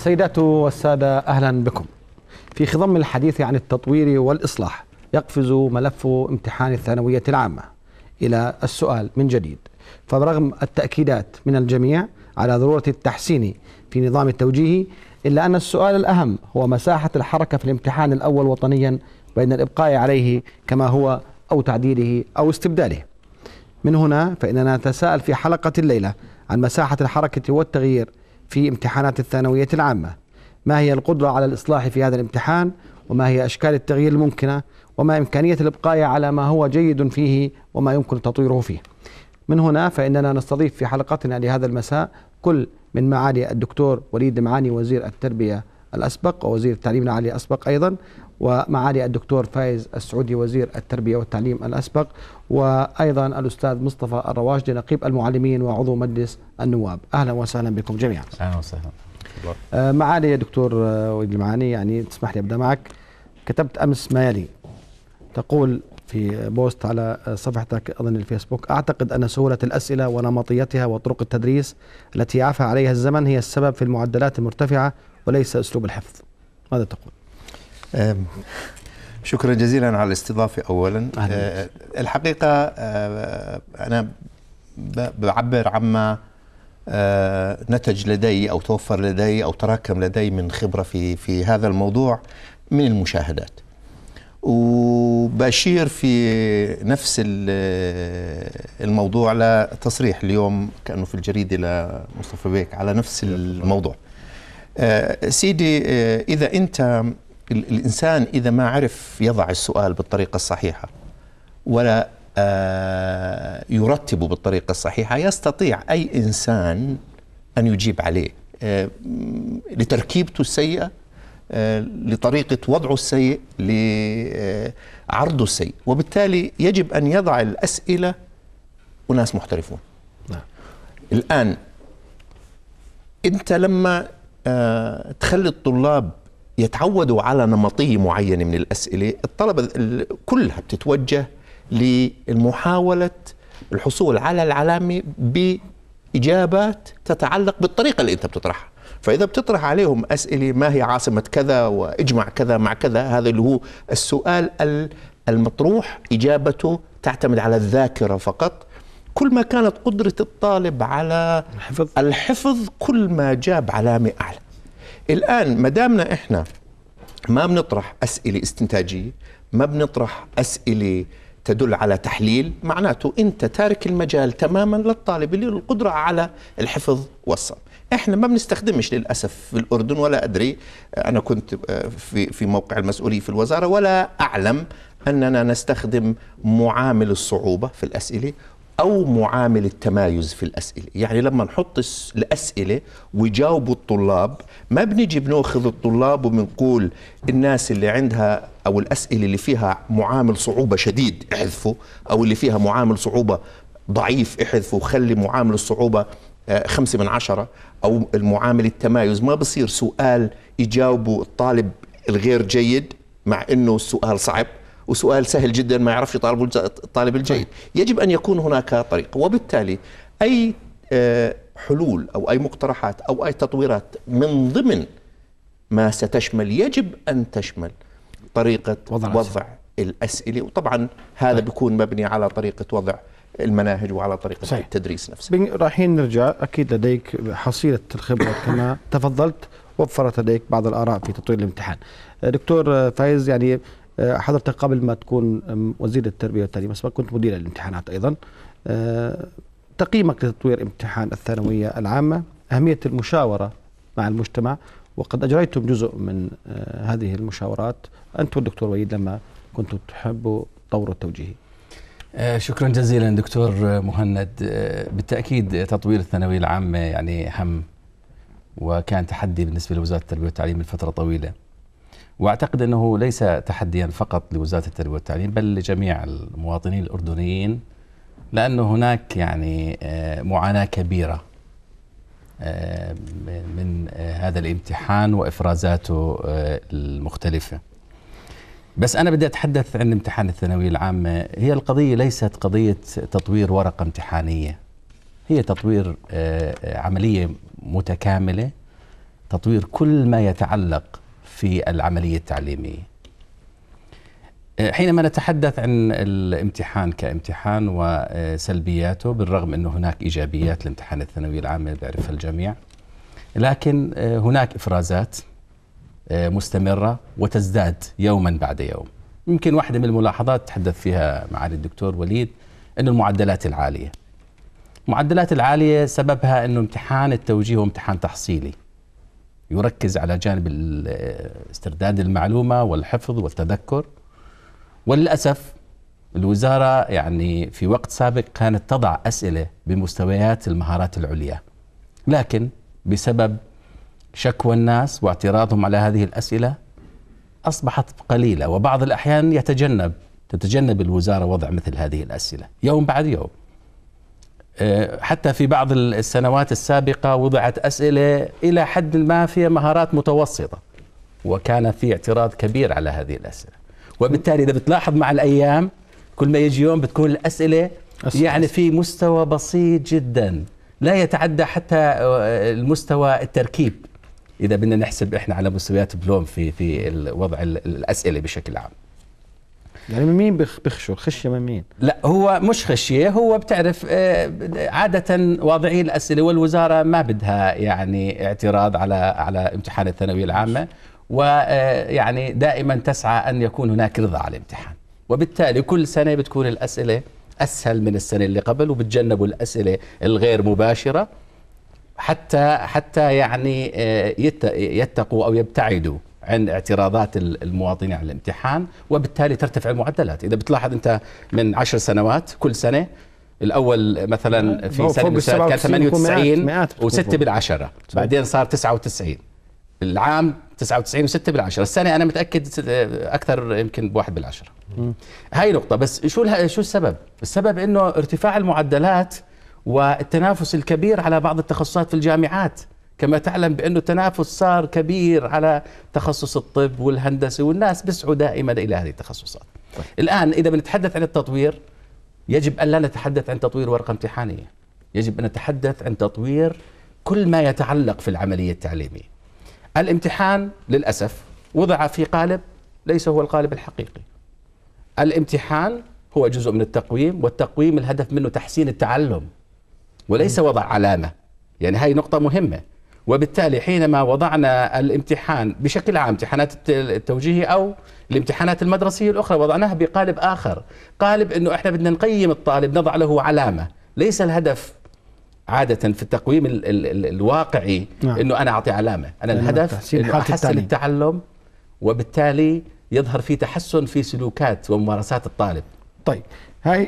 السيدات والسادة أهلا بكم في خضم الحديث عن التطوير والإصلاح يقفز ملف امتحان الثانوية العامة إلى السؤال من جديد فبرغم التأكيدات من الجميع على ضرورة التحسين في نظام التوجيهي إلا أن السؤال الأهم هو مساحة الحركة في الامتحان الأول وطنيا بين الإبقاء عليه كما هو أو تعديله أو استبداله من هنا فإننا نتساءل في حلقة الليلة عن مساحة الحركة والتغيير في امتحانات الثانوية العامة ما هي القدرة على الإصلاح في هذا الامتحان وما هي أشكال التغيير الممكنة وما إمكانية الإبقاء على ما هو جيد فيه وما يمكن تطويره فيه من هنا فإننا نستضيف في حلقتنا لهذا المساء كل من معالي الدكتور وليد معاني وزير التربية الأسبق ووزير التعليم العالي الأسبق أيضا ومعالي الدكتور فايز السعودي وزير التربية والتعليم الأسبق وأيضا الأستاذ مصطفى الرواشدي نقيب المعلمين وعضو مجلس النواب أهلا وسهلا بكم جميعا أهلا وسهلا آه، معالي يا دكتور آه، وليد المعاني يعني تسمح لي أبدأ معك كتبت أمس ما يلي تقول في بوست على صفحتك أظن الفيسبوك أعتقد أن سهولة الأسئلة ونمطيتها وطرق التدريس التي عفى عليها الزمن هي السبب في المعدلات المرتفعة وليس أسلوب الحفظ ماذا تقول؟ شكرا جزيلا على الاستضافة أولا أهلا. أه، الحقيقة أه، أنا بعبر عما أه، نتج لدي أو توفر لدي أو تراكم لدي من خبرة في في هذا الموضوع من المشاهدات وبشير في نفس الموضوع لتصريح اليوم كأنه في الجريدة لمصطفى بيك على نفس الموضوع سيدي إذا أنت الإنسان إذا ما عرف يضع السؤال بالطريقة الصحيحة ولا آه، يرتبه بالطريقة الصحيحة يستطيع أي إنسان أن يجيب عليه آه، لتركيبته السيئة آه، لطريقة وضعه السيء لعرضه السيء وبالتالي يجب أن يضع الأسئلة أناس محترفون نعم. الآن أنت لما تخلي الطلاب يتعودوا على نمطيه معينه من الاسئله الطلبه كلها بتتوجه لمحاوله الحصول على العلامه باجابات تتعلق بالطريقه اللي انت بتطرحها فاذا بتطرح عليهم اسئله ما هي عاصمه كذا واجمع كذا مع كذا هذا اللي هو السؤال المطروح اجابته تعتمد على الذاكره فقط كل ما كانت قدره الطالب على الحفظ الحفظ كل ما جاب علامه اعلى الآن ما دامنا إحنا ما بنطرح أسئلة استنتاجية ما بنطرح أسئلة تدل على تحليل معناته أنت تارك المجال تماما للطالب اللي له القدرة على الحفظ والصم احنا ما بنستخدمش للاسف في الاردن ولا ادري انا كنت آه، في في موقع المسؤوليه في الوزاره ولا اعلم اننا نستخدم معامل الصعوبه في الاسئله أو معامل التمايز في الأسئلة يعني لما نحط الأسئلة ويجاوبوا الطلاب ما بنيجي بناخذ الطلاب وبنقول الناس اللي عندها أو الأسئلة اللي فيها معامل صعوبة شديد احذفوا أو اللي فيها معامل صعوبة ضعيف احذفوا وخلي معامل الصعوبة آه، خمسة من عشرة أو المعامل التمايز ما بصير سؤال يجاوبه الطالب الغير جيد مع أنه السؤال صعب وسؤال سهل جدا ما يعرفش يطالب الطالب الجيد طيب. يجب أن يكون هناك طريق وبالتالي أي آه، حلول أو أي مقترحات أو أي تطويرات من ضمن ما ستشمل يجب أن تشمل طريقة وضع, وضع الأسئلة وطبعا هذا طيب. بيكون مبني على طريقة وضع المناهج وعلى طريقة صحيح. التدريس نفسه رايحين نرجع أكيد لديك حصيلة الخبرة كما تفضلت وفرت لديك بعض الآراء في تطوير الامتحان دكتور فايز يعني آه، حضرتك قبل ما تكون وزير التربيه والتعليم اسمك كنت مدير الامتحانات ايضا آه، تقييمك لتطوير امتحان الثانويه العامه اهميه المشاوره مع المجتمع وقد اجريتم جزء من آه، هذه المشاورات انت والدكتور وليد لما كنتم تحبوا طور التوجيهي شكرا جزيلا دكتور مهند بالتاكيد تطوير الثانويه العامه يعني هم وكان تحدي بالنسبه لوزاره التربيه والتعليم لفتره طويله واعتقد انه ليس تحديا فقط لوزاره التربيه والتعليم بل لجميع المواطنين الاردنيين لانه هناك يعني آه، معاناه كبيره آه، من آه، هذا الامتحان وافرازاته المختلفه. بس انا بدي اتحدث عن امتحان الثانويه العامه، هي القضيه ليست قضيه تطوير ورقه امتحانيه. هي تطوير عمليه متكامله تطوير كل ما يتعلق في العملية التعليمية أه، حينما نتحدث عن الامتحان كامتحان وسلبياته بالرغم أنه هناك إيجابيات لامتحان الثانوية العامة بيعرفها الجميع لكن أه، هناك إفرازات أه، مستمرة وتزداد يوما بعد يوم يمكن واحدة من الملاحظات تحدث فيها معالي الدكتور وليد أن المعدلات العالية المعدلات العالية سببها أنه امتحان التوجيه هو امتحان تحصيلي يركز على جانب استرداد المعلومه والحفظ والتذكر وللاسف الوزاره يعني في وقت سابق كانت تضع اسئله بمستويات المهارات العليا لكن بسبب شكوى الناس واعتراضهم على هذه الاسئله اصبحت قليله وبعض الاحيان يتجنب تتجنب الوزاره وضع مثل هذه الاسئله يوم بعد يوم آه، حتى في بعض السنوات السابقة وضعت أسئلة إلى حد ما فيها مهارات متوسطة وكان في اعتراض كبير على هذه الأسئلة وبالتالي إذا بتلاحظ مع الأيام كل ما يجي يوم بتكون الأسئلة يعني في مستوى بسيط جدا لا يتعدى حتى آه، المستوى التركيب إذا بدنا نحسب إحنا على مستويات بلوم في في وضع الأسئلة بشكل عام يعني من مين بيخشوا الخشيه من مين لا هو مش خشيه هو بتعرف آه، عاده واضعي الاسئله والوزاره ما بدها يعني اعتراض على على امتحان الثانويه العامه ويعني آه، دائما تسعى ان يكون هناك رضا على الامتحان وبالتالي كل سنه بتكون الاسئله اسهل من السنه اللي قبل وبتجنبوا الاسئله الغير مباشره حتى حتى يعني آه، يتقوا او يبتعدوا عن اعتراضات المواطنين على الامتحان وبالتالي ترتفع المعدلات إذا بتلاحظ أنت من عشر سنوات كل سنة الاول مثلا آه، في سنه كان 98 و6 بالعشره بعدين صار 99 العام 99 و6 بالعشره السنه انا متاكد اكثر يمكن بواحد بالعشره هاي نقطه بس شو شو السبب السبب انه ارتفاع المعدلات والتنافس الكبير على بعض التخصصات في الجامعات كما تعلم بأنه التنافس صار كبير على تخصص الطب والهندسة والناس بيسعوا دائما إلى هذه التخصصات طيب. الآن إذا بنتحدث عن التطوير يجب أن لا نتحدث عن تطوير ورقة امتحانية يجب أن نتحدث عن تطوير كل ما يتعلق في العملية التعليمية الامتحان للأسف وضع في قالب ليس هو القالب الحقيقي الامتحان هو جزء من التقويم والتقويم الهدف منه تحسين التعلم وليس وضع علامة يعني هاي نقطة مهمة وبالتالي حينما وضعنا الامتحان بشكل عام امتحانات التوجيهي او الامتحانات المدرسيه الاخرى وضعناها بقالب اخر، قالب انه احنا بدنا نقيم الطالب نضع له علامه، ليس الهدف عادة في التقويم الـ الـ الـ الواقعي نعم. انه انا اعطي علامة، انا نعم، الهدف انه احسن التعلم وبالتالي يظهر في تحسن في سلوكات وممارسات الطالب. طيب هاي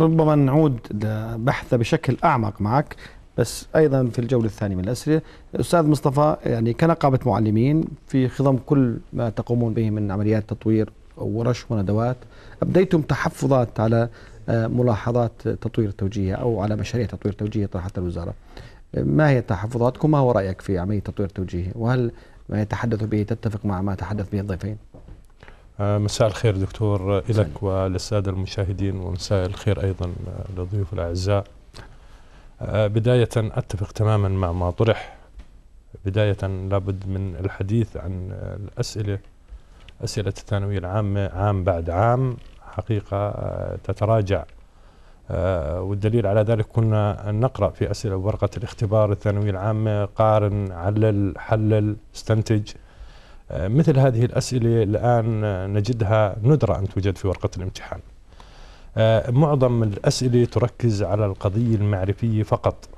ربما نعود لبحثها بشكل اعمق معك بس ايضا في الجوله الثانيه من الاسئله استاذ مصطفى يعني كنقابه معلمين في خضم كل ما تقومون به من عمليات تطوير ورش وندوات ابديتم تحفظات على آه، ملاحظات تطوير التوجيه او على مشاريع تطوير توجيهي طرحتها الوزاره ما هي تحفظاتكم ما هو رايك في عمليه تطوير التوجيه وهل ما يتحدث به تتفق مع ما تحدث به الضيفين آه، مساء الخير دكتور لك وللسادة المشاهدين ومساء الخير أيضا للضيوف الأعزاء آه، بداية أتفق تماما مع ما طرح بداية لابد من الحديث عن الأسئلة أسئلة الثانوية العامة عام بعد عام حقيقة آه، تتراجع آه، والدليل على ذلك كنا نقرأ في أسئلة ورقة الاختبار الثانوية العامة قارن علل حلل استنتج مثل هذه الأسئلة الآن نجدها ندرة أن توجد في ورقة الامتحان آه، معظم الأسئلة تركز على القضية المعرفية فقط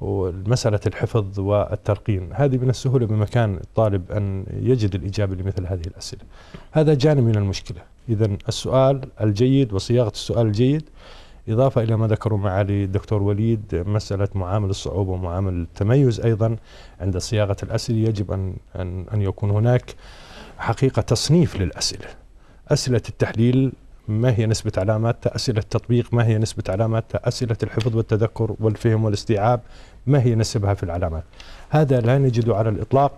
ومسألة الحفظ والتلقين هذه من السهولة بمكان الطالب أن يجد الإجابة لمثل هذه الأسئلة هذا جانب من المشكلة إذا السؤال الجيد وصياغة السؤال الجيد إضافة إلى ما ذكره معالي الدكتور وليد مسألة معامل الصعوبة ومعامل التميز أيضا عند صياغة الأسئلة يجب أن, أن, أن يكون هناك حقيقة تصنيف للأسئلة أسئلة التحليل ما هي نسبة علاماتها أسئلة التطبيق ما هي نسبة علاماتها أسئلة الحفظ والتذكر والفهم والاستيعاب ما هي نسبها في العلامات هذا لا نجده على الإطلاق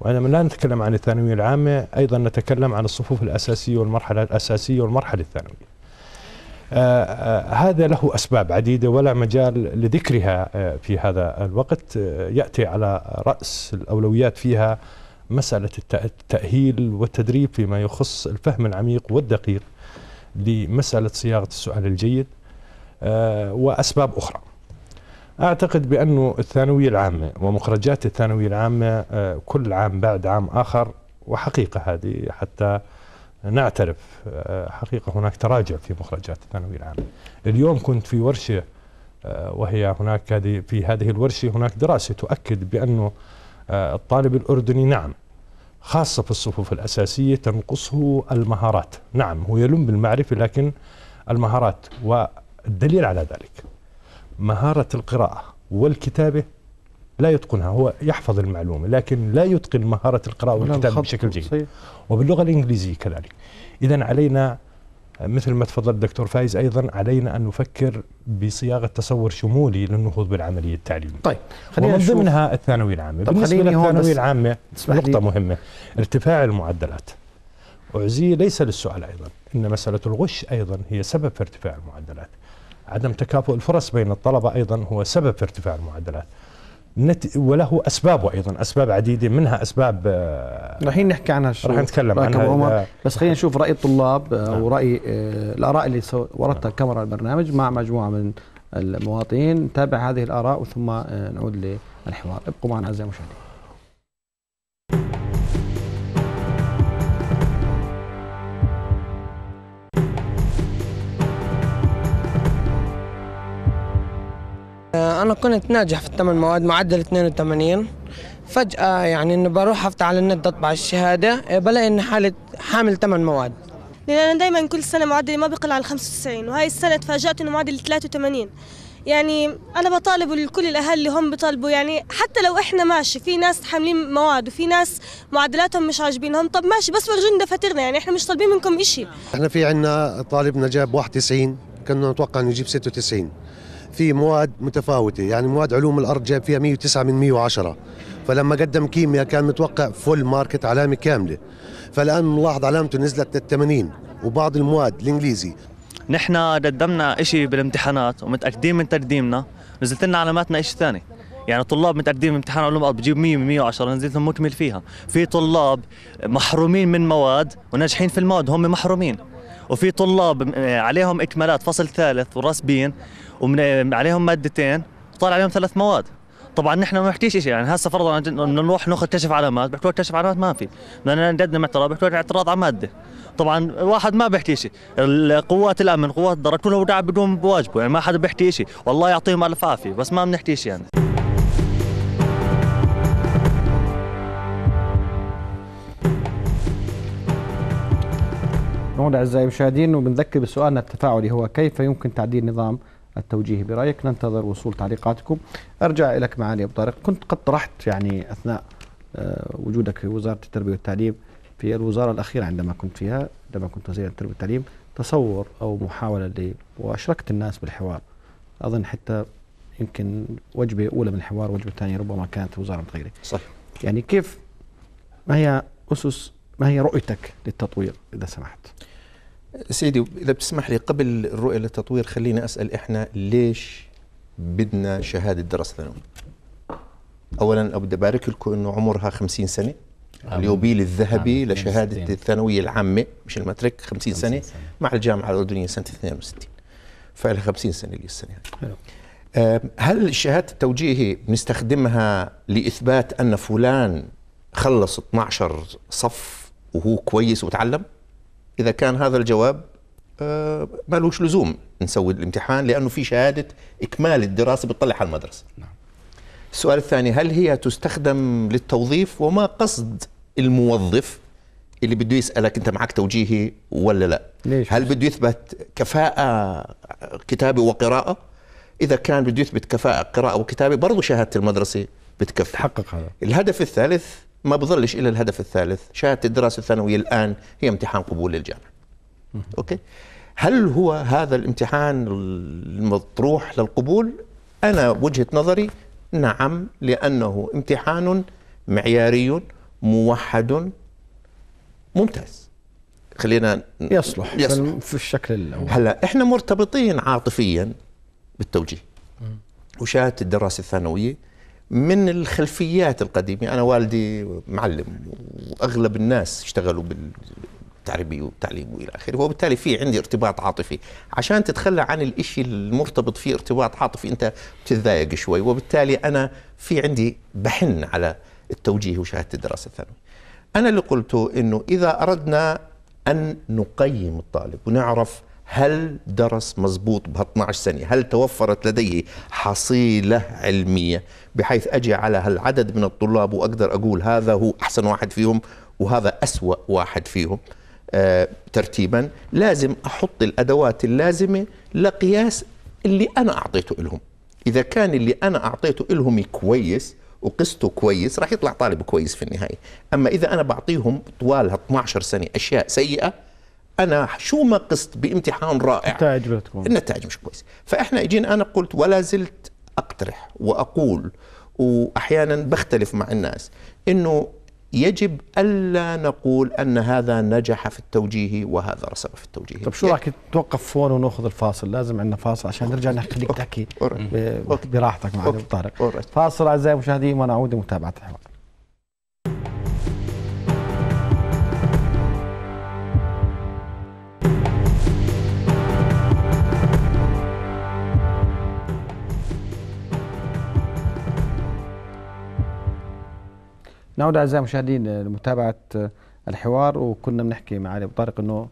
وعندما لا نتكلم عن الثانوية العامة أيضا نتكلم عن الصفوف الأساسية والمرحلة الأساسية والمرحلة الثانوية آه آه هذا له أسباب عديدة ولا مجال لذكرها آه في هذا الوقت آه، يأتي على رأس الأولويات فيها مسألة التأهيل والتدريب فيما يخص الفهم العميق والدقيق لمسألة صياغة السؤال الجيد آه، وأسباب أخرى أعتقد بأنه الثانوية العامة ومخرجات الثانوية العامة آه، كل عام بعد عام آخر وحقيقة هذه حتى نعترف آه، حقيقة هناك تراجع في مخرجات الثانوية العامة اليوم كنت في ورشة وهي هناك في هذه الورشة هناك دراسة تؤكد بأنه الطالب الأردني نعم خاصة في الصفوف الأساسية تنقصه المهارات نعم هو يلم بالمعرفة لكن المهارات والدليل على ذلك مهارة القراءة والكتابة لا يتقنها هو يحفظ المعلومة لكن لا يتقن مهارة القراءة والكتابة بشكل جيد صحيح. وباللغة الإنجليزية كذلك إذا علينا مثل ما تفضل الدكتور فايز ايضا علينا ان نفكر بصياغه تصور شمولي للنهوض بالعمليه التعليميه. طيب خلينا ومن ضمنها الثانويه العامه، طيب بالنسبه للثانويه العامه نقطه مهمه ارتفاع المعدلات. أعزية ليس للسؤال أيضا إن مسألة الغش أيضا هي سبب في ارتفاع المعدلات عدم تكافؤ الفرص بين الطلبة أيضا هو سبب في ارتفاع المعدلات وله اسبابه ايضا اسباب عديده منها اسباب آه، راح نحكي عنها راح نتكلم عنها عمر بس خلينا نشوف راي الطلاب آه، نعم. وراي آه، الاراء اللي وردتها نعم. كاميرا البرنامج مع مجموعه من المواطنين نتابع هذه الاراء ثم نعود للحوار ابقوا معنا اعزائي المشاهدين أنا كنت ناجح في الثمان مواد معدل 82 فجأة يعني إنه بروح أفتح على النت أطبع الشهادة إيه، بلاقي إني حالة حامل ثمان مواد لأن أنا دايما كل سنة معدلي ما بقل عن 95 وهي السنة تفاجأت إنه معدلي 83 يعني أنا بطالب الكل الأهل اللي هم بيطالبوا يعني حتى لو إحنا ماشي في ناس حاملين مواد وفي ناس معدلاتهم مش عاجبينهم طب ماشي بس ورجونا دفاترنا يعني إحنا مش طالبين منكم إشي إحنا في عندنا طالبنا جاب 91 كنا نتوقع إنه يجيب 96 في مواد متفاوته يعني مواد علوم الارض جاب فيها 109 من 110 فلما قدم كيمياء كان متوقع فول ماركت علامه كامله فالان نلاحظ علامته نزلت لل 80 وبعض المواد الانجليزي نحن قدمنا شيء بالامتحانات ومتاكدين من تقديمنا نزلت لنا علاماتنا شيء ثاني يعني طلاب متقدمين بامتحان علوم الارض بجيب 100 من 110 نزلت مكمل فيها في طلاب محرومين من مواد وناجحين في المواد هم محرومين وفي طلاب عليهم اكمالات فصل ثالث ورسبين وعليهم مادتين طالع عليهم ثلاث مواد طبعا نحن ما بنحكيش شيء يعني هسه فرضا نروح ناخذ كشف علامات بحكوا كشف علامات ما في بدنا نقدم اعتراض بحكوا اعتراض على ماده طبعا واحد ما بيحكي شيء قوات الامن قوات الدرك كلهم قاعد بدون بواجبه يعني ما حدا بيحكي شيء والله يعطيهم الف عافيه بس ما بنحكي شيء يعني نعود أعزائي المشاهدين وبنذكر بسؤالنا التفاعلي هو كيف يمكن تعديل نظام التوجيه برأيك ننتظر وصول تعليقاتكم أرجع لك معالي أبو طارق كنت قد طرحت يعني أثناء آه، وجودك في وزارة التربية والتعليم في الوزارة الأخيرة عندما كنت فيها عندما كنت وزير التربية والتعليم تصور أو محاولة لي وأشركت الناس بالحوار أظن حتى يمكن وجبة أولى من الحوار وجبة ثانية ربما كانت وزارة متغيره صحيح يعني كيف ما هي أسس ما هي رؤيتك للتطوير إذا سمحت سيدي اذا بتسمح لي قبل الرؤيه للتطوير خليني اسال احنا ليش بدنا شهاده درس ثانوي؟ اولا ابدا ابارك لكم انه عمرها 50 سنه اليوبيل الذهبي عم. لشهاده ستين. الثانويه العامه مش المترك 50 سنه, سنة. مع الجامعه الاردنيه سنه 62 فلها 50 سنه لي السنه هذه هل الشهاده التوجيهي بنستخدمها لاثبات ان فلان خلص 12 صف وهو كويس وتعلم؟ اذا كان هذا الجواب آه، ما لهش لزوم نسوي الامتحان لانه في شهاده اكمال الدراسه بتطلع على المدرسه نعم. السؤال الثاني هل هي تستخدم للتوظيف وما قصد الموظف اللي بده يسالك انت معك توجيهي ولا لا ليش هل بده يثبت كفاءه كتابه وقراءه اذا كان بده يثبت كفاءه قراءه وكتابه برضه شهاده المدرسه بتكفي تحقق هذا الهدف الثالث ما بظلش الى الهدف الثالث شهادة الدراسة الثانوية الآن هي امتحان قبول للجامعة أوكي هل هو هذا الامتحان المطروح للقبول أنا وجهة نظري نعم لأنه امتحان معياري موحد ممتاز خلينا يصلح, يصلح. في الشكل الأول هلا احنا مرتبطين عاطفيا بالتوجيه وشهادة الدراسة الثانوية من الخلفيات القديمة أنا والدي معلم وأغلب الناس اشتغلوا بالتعريبي والتعليم وإلى آخره وبالتالي في عندي ارتباط عاطفي عشان تتخلى عن الإشي المرتبط فيه ارتباط عاطفي أنت بتتضايق شوي وبالتالي أنا في عندي بحن على التوجيه وشهادة الدراسة الثانوية أنا اللي قلته أنه إذا أردنا أن نقيم الطالب ونعرف هل درس مزبوط ب 12 سنة هل توفرت لديه حصيلة علمية بحيث أجي على هالعدد من الطلاب وأقدر أقول هذا هو أحسن واحد فيهم وهذا أسوأ واحد فيهم آه ترتيبا لازم أحط الأدوات اللازمة لقياس اللي أنا أعطيته لهم إذا كان اللي أنا أعطيته لهم كويس وقسته كويس راح يطلع طالب كويس في النهاية أما إذا أنا بعطيهم طوال 12 سنة أشياء سيئة انا شو ما قصت بامتحان رائع النتائج بتكون النتائج مش كويس فاحنا اجينا انا قلت ولا زلت اقترح واقول واحيانا بختلف مع الناس انه يجب الا نقول ان هذا نجح في التوجيه وهذا رسب في التوجيه طب شو يعني رايك توقف هون وناخذ الفاصل لازم عندنا فاصل عشان نرجع نخليك تحكي براحتك مع طارق فاصل اعزائي المشاهدين ونعود لمتابعه الحوار نعود اعزائي المشاهدين لمتابعه الحوار وكنا بنحكي مع علي ابو طارق انه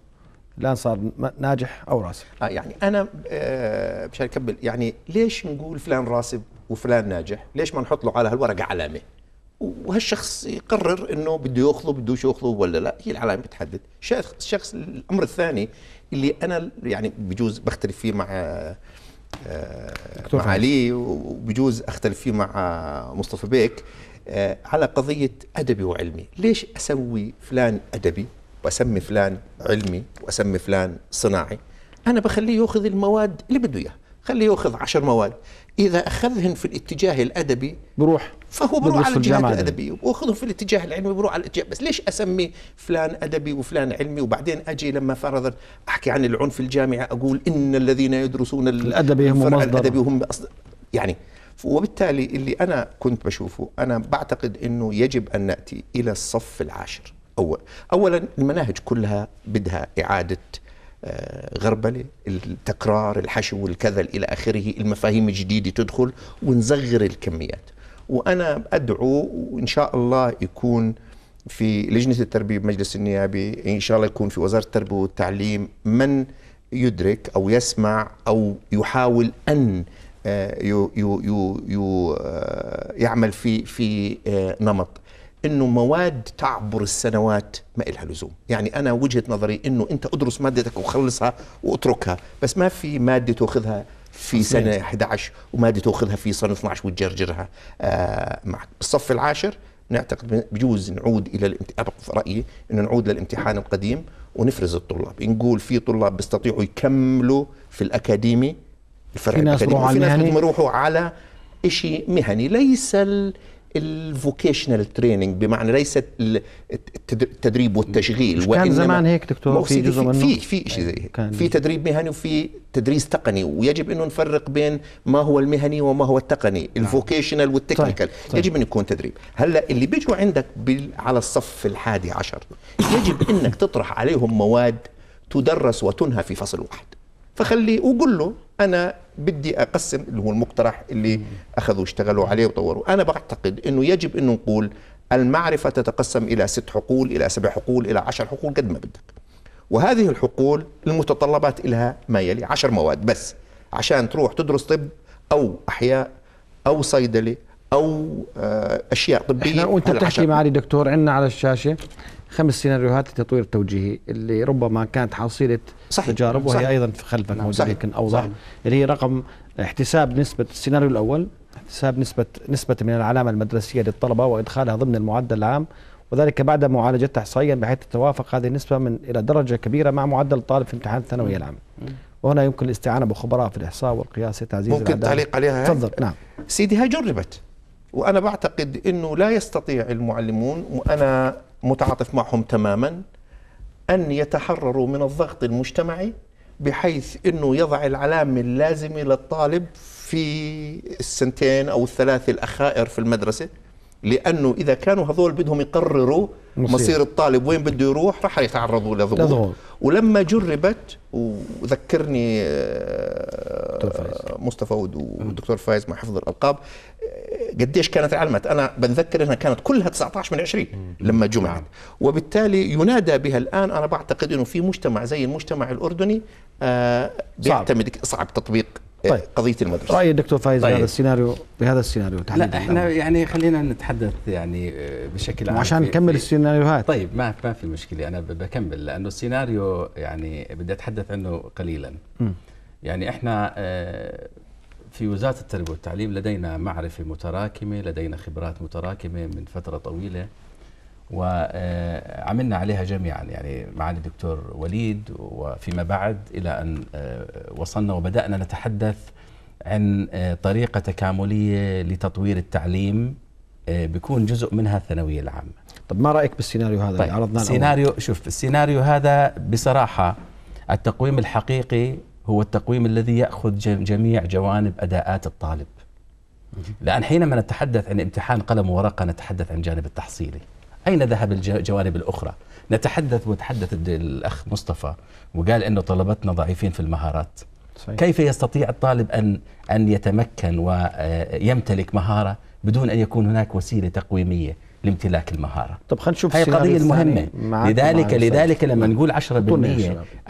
الان صار ناجح او راسب آه يعني انا آه مشان اكمل يعني ليش نقول فلان راسب وفلان ناجح؟ ليش ما نحط له على هالورقه علامه؟ وهالشخص يقرر انه بده ياخذه بده ياخذه ولا لا هي العلامه بتحدد شخص الشخص الامر الثاني اللي انا يعني بجوز بختلف فيه مع آه مع علي وبجوز اختلف فيه مع مصطفى بيك آه، على قضية أدبي وعلمي ليش أسوي فلان أدبي وأسمي فلان علمي وأسمي فلان صناعي أنا بخليه يأخذ المواد اللي بده إياها خليه يأخذ عشر مواد إذا أخذهن في الاتجاه الأدبي بروح فهو بروح على الجهات الأدبية وأخذهم في الاتجاه العلمي بروح على الاتجاه بس ليش أسمي فلان أدبي وفلان علمي وبعدين أجي لما فرض أحكي عن العنف الجامعي أقول إن الذين يدرسون الأدبي هم مصدر الأدبي هم يعني وبالتالي اللي أنا كنت بشوفه أنا بعتقد أنه يجب أن نأتي إلى الصف العاشر أول أولا المناهج كلها بدها إعادة آه، غربله التكرار الحشو الكذا الى اخره المفاهيم الجديده تدخل ونصغر الكميات وانا ادعو وان شاء الله يكون في لجنه التربيه بمجلس النيابي ان شاء الله يكون في وزاره التربيه والتعليم من يدرك او يسمع او يحاول ان آه، يو يو يو آه، يعمل في في آه، نمط انه مواد تعبر السنوات ما إلها لزوم يعني انا وجهه نظري انه انت ادرس مادتك وخلصها واتركها بس ما في ماده تاخذها في سنه 11 وماده تاخذها في سنه 12 وتجرجرها معك بالصف العاشر نعتقد بجوز نعود الى الامتحان رايي انه نعود للامتحان القديم ونفرز الطلاب نقول في طلاب بيستطيعوا يكملوا في الاكاديمي الفرع في ناس بيروحوا على المهني على شيء مهني ليس الفوكيشنال تريننج بمعنى ليس التدريب والتشغيل كان زمان هيك دكتور في جزء منه في في شيء إيه، زي هيك في تدريب مهني وفي تدريس تقني ويجب انه نفرق بين ما هو المهني وما هو التقني الفوكيشنال والتكنيكال طيب. طيب. يجب ان يكون تدريب هلا اللي بيجوا عندك على الصف الحادي عشر يجب انك تطرح عليهم مواد تدرس وتنهى في فصل واحد فخليه وقول له انا بدي اقسم اللي هو المقترح اللي اخذوا اشتغلوا عليه وطوروا انا بعتقد انه يجب انه نقول المعرفه تتقسم الى ست حقول الى سبع حقول الى عشر حقول قد ما بدك وهذه الحقول المتطلبات لها ما يلي عشر مواد بس عشان تروح تدرس طب او احياء او صيدله او آه، اشياء طبيه احنا وانت بتحكي معي دكتور عندنا على الشاشه خمس سيناريوهات التطوير التوجيهي اللي ربما كانت حصيله صحيح. تجارب وهي صحيح. ايضا في خلفك نعم صحيح. لكن اوضح صحيح. نعم. اللي هي رقم احتساب نسبه السيناريو الاول احتساب نسبه نسبه من العلامه المدرسيه للطلبه وادخالها ضمن المعدل العام وذلك بعد معالجتها احصائيا بحيث تتوافق هذه النسبه من الى درجه كبيره مع معدل الطالب في امتحان الثانويه العام وهنا يمكن الاستعانه بخبراء في الاحصاء والقياس لتعزيز ممكن تعليق عليها تفضل نعم سيدي هاي جربت وانا بعتقد انه لا يستطيع المعلمون وانا متعاطف معهم تماما أن يتحرروا من الضغط المجتمعي بحيث أنه يضع العلامة اللازمة للطالب في السنتين أو الثلاث الأخائر في المدرسة لانه اذا كانوا هذول بدهم يقرروا مصير, مصير الطالب وين بده يروح راح يتعرضوا لضغوط ولما جربت وذكرني آه، مصطفى والدكتور فايز مع حفظ الالقاب آه، قديش كانت علمت انا بنذكر انها كانت كلها 19 من 20 لما جمعت وبالتالي ينادى بها الان انا بعتقد انه في مجتمع زي المجتمع الاردني آه، بيعتمد صعب, صعب تطبيق إيه، طيب. قضيه المدرسه راي الدكتور فايز طيب. بهذا السيناريو بهذا السيناريو تحديدا لا احنا يعني خلينا نتحدث يعني آه، بشكل عام عشان نكمل السيناريوهات طيب ما ما في مشكله انا بكمل لانه السيناريو يعني بدي اتحدث عنه قليلا م. يعني احنا آه، في وزاره التربيه والتعليم لدينا معرفه متراكمه لدينا خبرات متراكمه من فتره طويله وعملنا عليها جميعا يعني معالي الدكتور وليد وفيما بعد إلى أن آه، وصلنا وبدأنا نتحدث عن آه، طريقة تكاملية لتطوير التعليم آه، بيكون جزء منها الثانوية العامة طب ما رأيك بالسيناريو هذا طيب اللي عرضناه السيناريو الأول؟ شوف السيناريو هذا بصراحة التقويم الحقيقي هو التقويم الذي يأخذ جميع جوانب أداءات الطالب لأن حينما نتحدث عن امتحان قلم ورقة نتحدث عن جانب التحصيلي أين ذهب الجوانب الأخرى نتحدث وتحدث الأخ مصطفى وقال أنه طلبتنا ضعيفين في المهارات صحيح. كيف يستطيع الطالب أن أن يتمكن ويمتلك آه، مهارة بدون أن يكون هناك وسيلة تقويمية لامتلاك المهارة طب خلينا نشوف هي القضية المهمة لذلك لذلك لما نقول 10%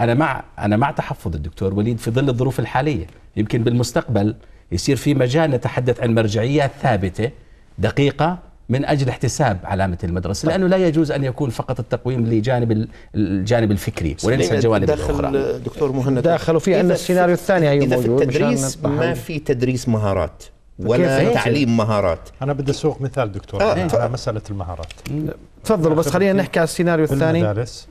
أنا مع أنا مع تحفظ الدكتور وليد في ظل الظروف الحالية يمكن بالمستقبل يصير في مجال نتحدث عن مرجعيات ثابتة دقيقة من اجل احتساب علامه المدرسه لانه لا يجوز ان يكون فقط التقويم لجانب الجانب الفكري وليس الجوانب الاخرى دكتور مهند داخلوا في ان السيناريو الثاني هي موجود إذا في التدريس ما في تدريس مهارات ولا تعليم مهارات انا بدي اسوق مثال دكتور آه. على مساله المهارات تفضلوا بس خلينا نحكي على السيناريو الثاني المدارس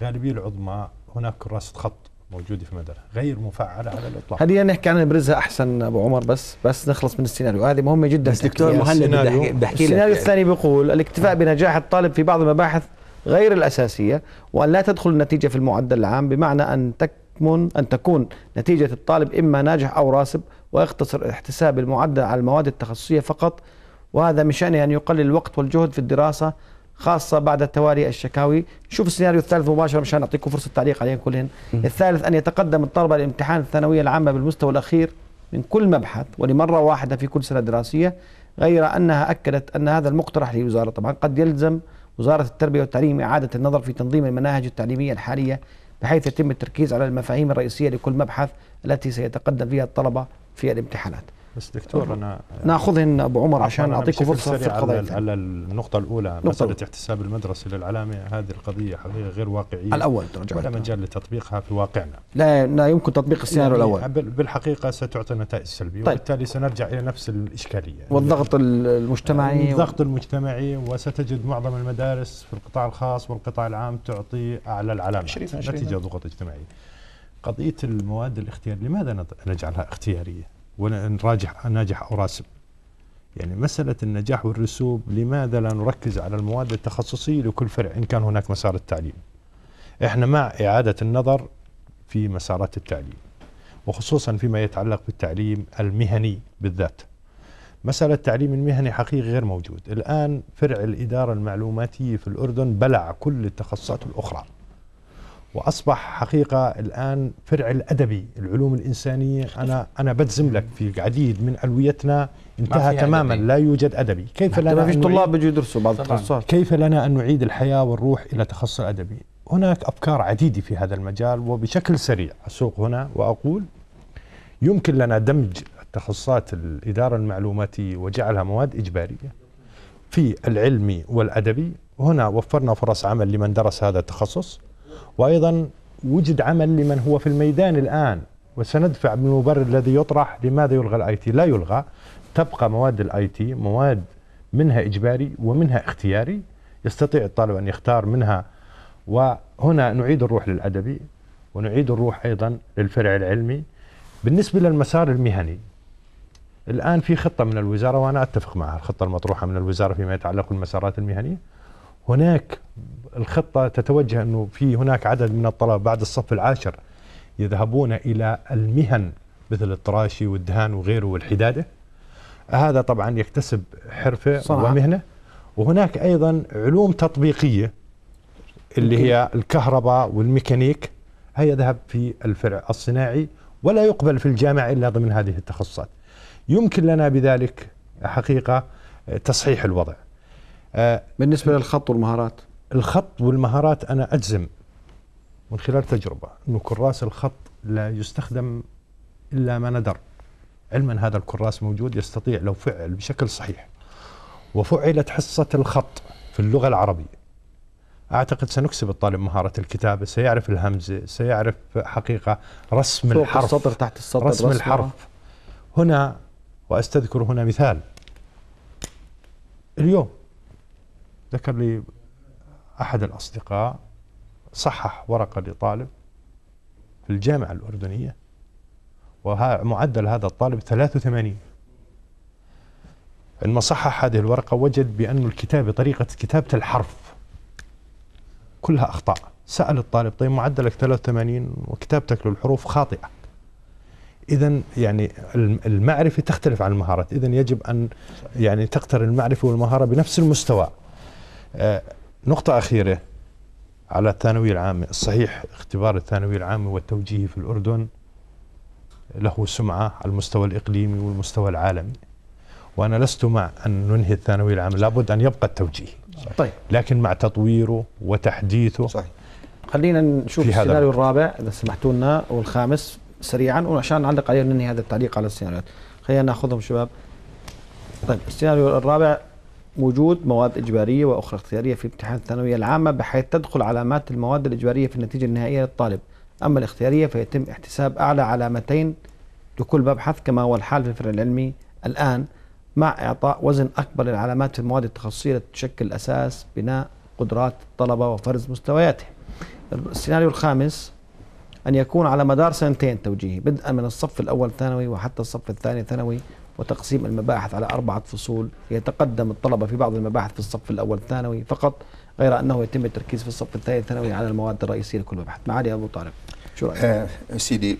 الغالبيه العظمى هناك كراسه خط موجوده في مدرها غير مفعله على الاطلاق خلينا نحكي عنها نبرزها احسن ابو عمر بس بس نخلص من السيناريو هذه مهمه جدا دكتور مهند بحكي السيناريو يعني. الثاني بيقول الاكتفاء بنجاح الطالب في بعض المباحث غير الاساسيه وان لا تدخل النتيجه في المعدل العام بمعنى ان تكمن ان تكون نتيجه الطالب اما ناجح او راسب ويقتصر احتساب المعدل على المواد التخصصيه فقط وهذا من شأنه أن يقلل الوقت والجهد في الدراسة خاصه بعد توالي الشكاوي نشوف السيناريو الثالث مباشره مشان نعطيكم فرصه التعليق عليهم كلهن الثالث ان يتقدم الطلبه لامتحان الثانويه العامه بالمستوى الاخير من كل مبحث ولمره واحده في كل سنه دراسيه غير انها اكدت ان هذا المقترح للوزاره طبعا قد يلزم وزاره التربيه والتعليم اعاده النظر في تنظيم المناهج التعليميه الحاليه بحيث يتم التركيز على المفاهيم الرئيسيه لكل مبحث التي سيتقدم فيها الطلبه في الامتحانات بس دكتور انا آه، ناخذهن ابو عمر عشان اعطيكم فرصه في القضية على النقطه الاولى مساله احتساب المدرسه للعلامه هذه القضيه حقيقه غير واقعيه الاول ترجع ولا مجال لتطبيقها في واقعنا لا لا يمكن تطبيق السيناريو يعني الاول بالحقيقه ستعطي نتائج سلبيه طيب. وبالتالي سنرجع الى نفس الاشكاليه والضغط المجتمعي يعني الضغط المجتمعي وستجد معظم المدارس في القطاع الخاص والقطاع العام تعطي اعلى العلامة نتيجه ضغوط اجتماعي قضيه المواد الاختياريه لماذا نجعلها اختياريه ونراجح ناجح او راسب يعني مسألة النجاح والرسوب لماذا لا نركز على المواد التخصصية لكل فرع إن كان هناك مسار التعليم إحنا مع إعادة النظر في مسارات التعليم وخصوصا فيما يتعلق بالتعليم المهني بالذات مسألة التعليم المهني حقيقي غير موجود الآن فرع الإدارة المعلوماتية في الأردن بلع كل التخصصات الأخرى واصبح حقيقه الان فرع الادبي العلوم الانسانيه انا انا بجزم لك في العديد من علويتنا انتهى تماما أدبي. لا يوجد ادبي كيف لنا ما فيش طلاب بيجوا يدرسوا بعض التخصصات كيف لنا ان نعيد الحياه والروح الى تخصص ادبي هناك افكار عديده في هذا المجال وبشكل سريع اسوق هنا واقول يمكن لنا دمج تخصصات الاداره المعلوماتيه وجعلها مواد اجباريه في العلمي والادبي هنا وفرنا فرص عمل لمن درس هذا التخصص وأيضا وجد عمل لمن هو في الميدان الآن وسندفع بالمبرر الذي يطرح لماذا يلغى الاي تي لا يلغى تبقى مواد الاي تي مواد منها اجباري ومنها اختياري يستطيع الطالب ان يختار منها وهنا نعيد الروح للادبي ونعيد الروح ايضا للفرع العلمي بالنسبه للمسار المهني الان في خطه من الوزاره وانا اتفق معها الخطه المطروحه من الوزاره فيما يتعلق بالمسارات المهنيه هناك الخطة تتوجه أنه في هناك عدد من الطلبة بعد الصف العاشر يذهبون إلى المهن مثل الطراشي والدهان وغيره والحدادة هذا طبعا يكتسب حرفة صنعة. ومهنة وهناك أيضا علوم تطبيقية اللي هي الكهرباء والميكانيك هي ذهب في الفرع الصناعي ولا يقبل في الجامعة إلا ضمن هذه التخصصات يمكن لنا بذلك حقيقة تصحيح الوضع بالنسبة للخط والمهارات الخط والمهارات انا اجزم من خلال تجربه انه كراس الخط لا يستخدم الا ما ندر علما هذا الكراس موجود يستطيع لو فعل بشكل صحيح وفعلت حصه الخط في اللغه العربيه اعتقد سنكسب الطالب مهاره الكتابه سيعرف الهمزه سيعرف حقيقه رسم فوق الحرف السطر تحت السطر رسم, رسم الحرف هنا واستذكر هنا مثال اليوم ذكر لي أحد الأصدقاء صحح ورقة لطالب في الجامعة الأردنية ومعدل هذا الطالب 83 عندما صحح هذه الورقة وجد بأن الكتابة طريقة كتابة الحرف كلها أخطاء سأل الطالب طيب معدلك 83 وكتابتك للحروف خاطئة إذا يعني المعرفة تختلف عن المهارات إذا يجب أن يعني تقترن المعرفة والمهارة بنفس المستوى آه، نقطة أخيرة على الثانوية العامة صحيح اختبار الثانوية العامة والتوجيهي في الأردن له سمعة على المستوى الإقليمي والمستوى العالمي وأنا لست مع أن ننهي الثانوية العامة لابد أن يبقى التوجيه طيب لكن مع تطويره وتحديثه صحيح خلينا نشوف السيناريو الرابع إذا سمحتوا لنا والخامس سريعا وعشان نعلق عليه ننهي هذا التعليق على السيناريوهات خلينا ناخذهم شباب طيب السيناريو الرابع وجود مواد إجبارية وأخرى اختيارية في امتحان الثانوية العامة بحيث تدخل علامات المواد الإجبارية في النتيجة النهائية للطالب أما الاختيارية فيتم احتساب أعلى علامتين لكل مبحث كما هو الحال في الفرع العلمي الآن مع إعطاء وزن أكبر للعلامات في المواد التخصصية التي تشكل أساس بناء قدرات الطلبة وفرز مستوياتهم السيناريو الخامس أن يكون على مدار سنتين توجيهي بدءا من الصف الأول ثانوي وحتى الصف الثاني ثانوي وتقسيم المباحث على أربعة فصول يتقدم الطلبة في بعض المباحث في الصف الأول الثانوي فقط غير أنه يتم التركيز في الصف الثاني الثانوي على المواد الرئيسية لكل مبحث معالي أبو طالب شو رأيك؟ آه سيدي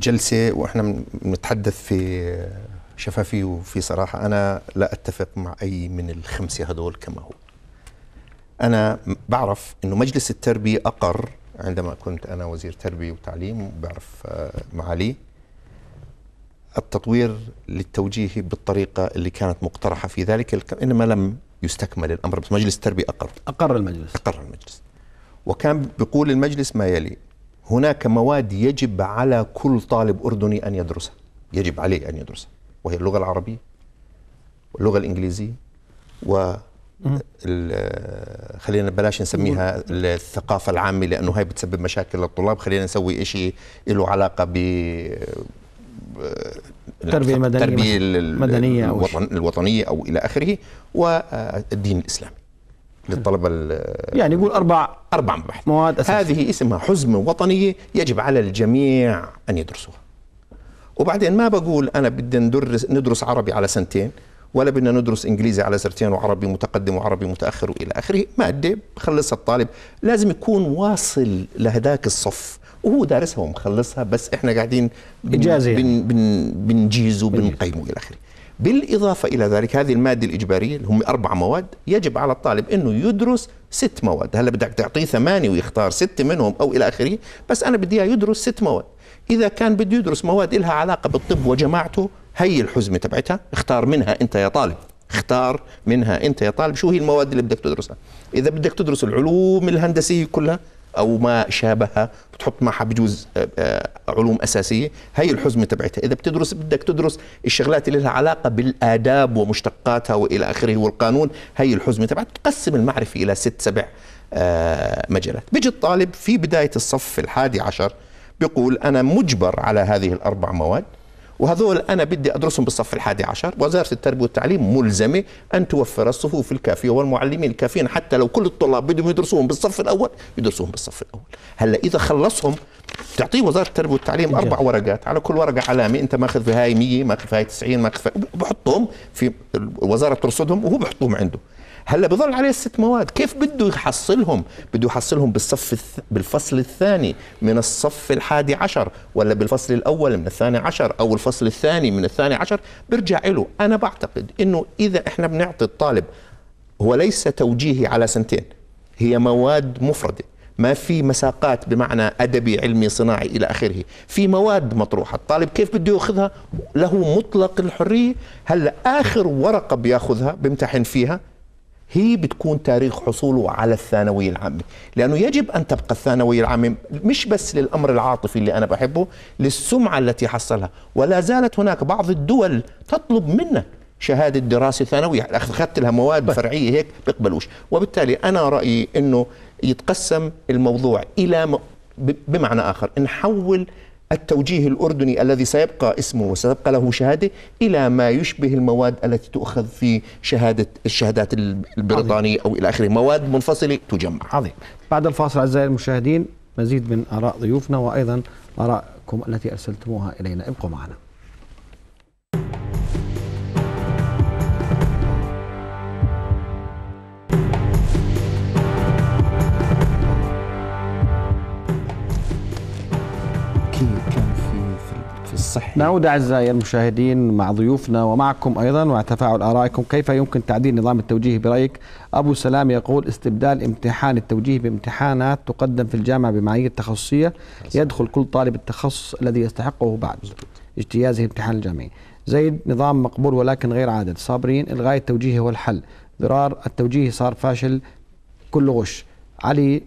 جلسة وإحنا بنتحدث في شفافية وفي صراحة أنا لا أتفق مع أي من الخمسة هذول كما هو أنا بعرف أنه مجلس التربية أقر عندما كنت أنا وزير تربية وتعليم بعرف آه، معالي التطوير للتوجيه بالطريقة اللي كانت مقترحة في ذلك إنما لم يستكمل الأمر بس مجلس التربية أقر أقر المجلس أقر المجلس وكان بقول المجلس ما يلي هناك مواد يجب على كل طالب أردني أن يدرسها يجب عليه أن يدرسها وهي اللغة العربية واللغة الإنجليزية و خلينا بلاش نسميها الثقافة العامة لأنه هاي بتسبب مشاكل للطلاب خلينا نسوي إشي له علاقة ب التربيه آه، المدنيه التربيه المدنيه الوطن الوطنيه او الى اخره والدين الاسلامي للطلبه يعني يقول اربع اربع مباحث مواد أساسية. هذه اسمها حزمه وطنيه يجب على الجميع ان يدرسوها وبعدين ما بقول انا بدي ندرس ندرس عربي على سنتين ولا بدنا ندرس انجليزي على سنتين وعربي متقدم وعربي متاخر والى اخره ماده بخلصها الطالب لازم يكون واصل لهذاك الصف وهو دارسها ومخلصها بس احنا قاعدين اجازه بن بن بنجيزه وبنقيمه الى اخره بالإضافة إلى ذلك هذه المادة الإجبارية اللي هم أربع مواد يجب على الطالب أنه يدرس ست مواد هلا بدك تعطيه ثمانية ويختار ست منهم أو إلى آخره بس أنا بدي إياه يدرس ست مواد إذا كان بده يدرس مواد لها علاقة بالطب وجماعته هي الحزمة تبعتها اختار منها أنت يا طالب اختار منها أنت يا طالب شو هي المواد اللي بدك تدرسها إذا بدك تدرس العلوم الهندسية كلها او ما شابهها بتحط معها بجوز آه، آه، علوم اساسيه هي الحزمه تبعتها اذا بتدرس بدك تدرس الشغلات اللي لها علاقه بالاداب ومشتقاتها والى اخره والقانون هي الحزمه تبعتها بتقسم المعرفه الى ست سبع آه، مجالات بيجي الطالب في بدايه الصف الحادي عشر بيقول انا مجبر على هذه الاربع مواد وهذول أنا بدي أدرسهم بالصف الحادي عشر وزارة التربية والتعليم ملزمة أن توفر الصفوف الكافية والمعلمين الكافيين حتى لو كل الطلاب بدهم يدرسوهم بالصف الأول يدرسوهم بالصف الأول هلا إذا خلصهم تعطيه وزارة التربية والتعليم أربع ورقات على كل ورقة علامة أنت ماخذ في هاي 100 ماخذ في هاي 90 ماخذ في بحطهم في الوزارة ترصدهم وهو بحطهم عنده هلا بضل عليه الست مواد كيف بده يحصلهم بده يحصلهم بالصف الث... بالفصل الثاني من الصف الحادي عشر ولا بالفصل الاول من الثاني عشر او الفصل الثاني من الثاني عشر برجع له انا بعتقد انه اذا احنا بنعطي الطالب هو ليس توجيهي على سنتين هي مواد مفرده ما في مساقات بمعنى ادبي علمي صناعي الى اخره في مواد مطروحه الطالب كيف بده ياخذها له مطلق الحريه هلا اخر ورقه بياخذها بيمتحن فيها هي بتكون تاريخ حصوله على الثانوية العامة لأنه يجب أن تبقى الثانوية العامة مش بس للأمر العاطفي اللي أنا بحبه للسمعة التي حصلها ولا زالت هناك بعض الدول تطلب منك شهادة دراسة ثانوية أخذت لها مواد طيب. فرعية هيك بيقبلوش وبالتالي أنا رأيي أنه يتقسم الموضوع إلى بمعنى آخر نحول التوجيه الأردني الذي سيبقى اسمه وسيبقى له شهادة إلى ما يشبه المواد التي تؤخذ في شهادة الشهادات البريطانية عظيم. أو إلى آخره مواد منفصلة تجمع عظيم بعد الفاصل أعزائي المشاهدين مزيد من آراء ضيوفنا وأيضا آراءكم التي أرسلتموها إلينا ابقوا معنا الصحي نعود أعزائي المشاهدين مع ضيوفنا ومعكم أيضا ومع تفاعل آرائكم كيف يمكن تعديل نظام التوجيه برأيك أبو سلام يقول استبدال امتحان التوجيه بامتحانات تقدم في الجامعة بمعايير تخصصية يدخل كل طالب التخصص الذي يستحقه بعد اجتيازه امتحان الجامعي زيد نظام مقبول ولكن غير عادل صابرين الغاء التوجيه هو الحل ضرار التوجيه صار فاشل كله غش علي